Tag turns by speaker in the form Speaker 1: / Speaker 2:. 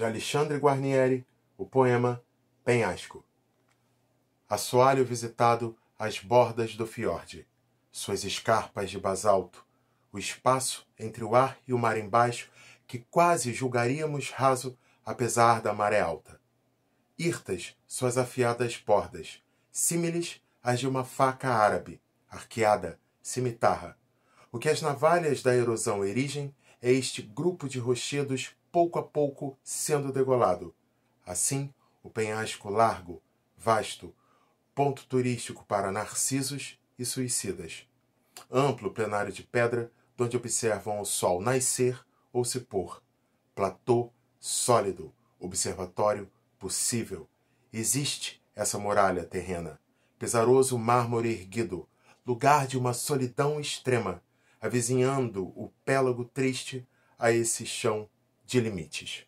Speaker 1: de Alexandre Guarnieri, o poema Penhasco. Assoalho visitado às bordas do fiorde, suas escarpas de basalto, o espaço entre o ar e o mar embaixo que quase julgaríamos raso apesar da maré alta. Hirtas suas afiadas bordas, símiles às de uma faca árabe, arqueada, cimitarra. O que as navalhas da erosão erigem é este grupo de rochedos pouco a pouco sendo degolado. Assim, o penhasco largo, vasto, ponto turístico para narcisos e suicidas. Amplo plenário de pedra, onde observam o sol nascer ou se pôr. Platô sólido, observatório possível. Existe essa muralha terrena. Pesaroso mármore erguido, lugar de uma solidão extrema, avizinhando o pélago triste a esse chão de limites.